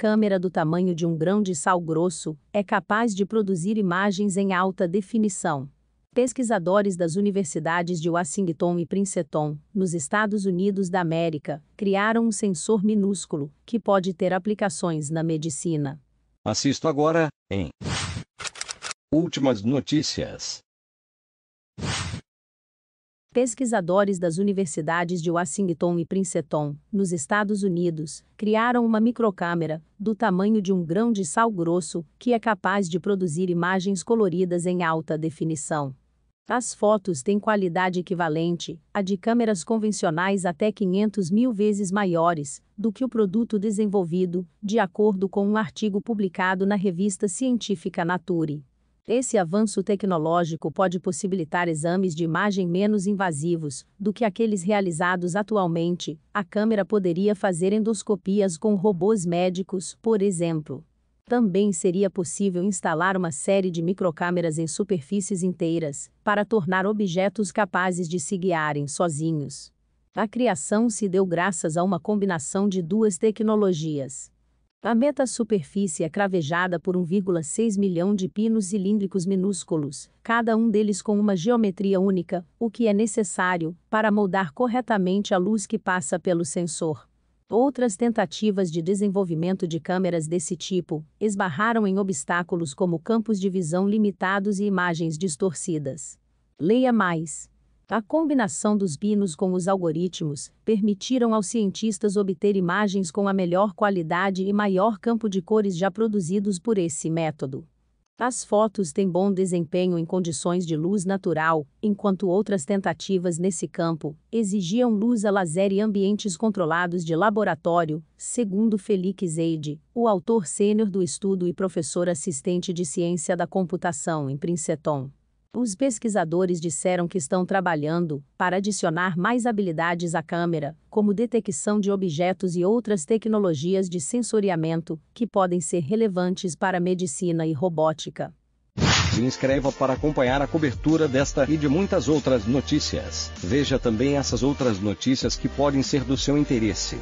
câmera do tamanho de um grão de sal grosso é capaz de produzir imagens em alta definição. Pesquisadores das universidades de Washington e Princeton, nos Estados Unidos da América, criaram um sensor minúsculo que pode ter aplicações na medicina. Assisto agora em Últimas notícias. Pesquisadores das universidades de Washington e Princeton, nos Estados Unidos, criaram uma microcâmera, do tamanho de um grão de sal grosso, que é capaz de produzir imagens coloridas em alta definição. As fotos têm qualidade equivalente à de câmeras convencionais até 500 mil vezes maiores do que o produto desenvolvido, de acordo com um artigo publicado na revista científica Nature. Esse avanço tecnológico pode possibilitar exames de imagem menos invasivos do que aqueles realizados atualmente. A câmera poderia fazer endoscopias com robôs médicos, por exemplo. Também seria possível instalar uma série de microcâmeras em superfícies inteiras para tornar objetos capazes de se guiarem sozinhos. A criação se deu graças a uma combinação de duas tecnologias. A meta-superfície é cravejada por 1,6 milhão de pinos cilíndricos minúsculos, cada um deles com uma geometria única, o que é necessário para moldar corretamente a luz que passa pelo sensor. Outras tentativas de desenvolvimento de câmeras desse tipo esbarraram em obstáculos como campos de visão limitados e imagens distorcidas. Leia mais. A combinação dos binos com os algoritmos permitiram aos cientistas obter imagens com a melhor qualidade e maior campo de cores já produzidos por esse método. As fotos têm bom desempenho em condições de luz natural, enquanto outras tentativas nesse campo exigiam luz a laser e ambientes controlados de laboratório, segundo Felix Eide, o autor sênior do estudo e professor assistente de ciência da computação em Princeton. Os pesquisadores disseram que estão trabalhando para adicionar mais habilidades à câmera, como detecção de objetos e outras tecnologias de sensoriamento, que podem ser relevantes para a medicina e robótica. Se inscreva para acompanhar a cobertura desta e de muitas outras notícias. Veja também essas outras notícias que podem ser do seu interesse.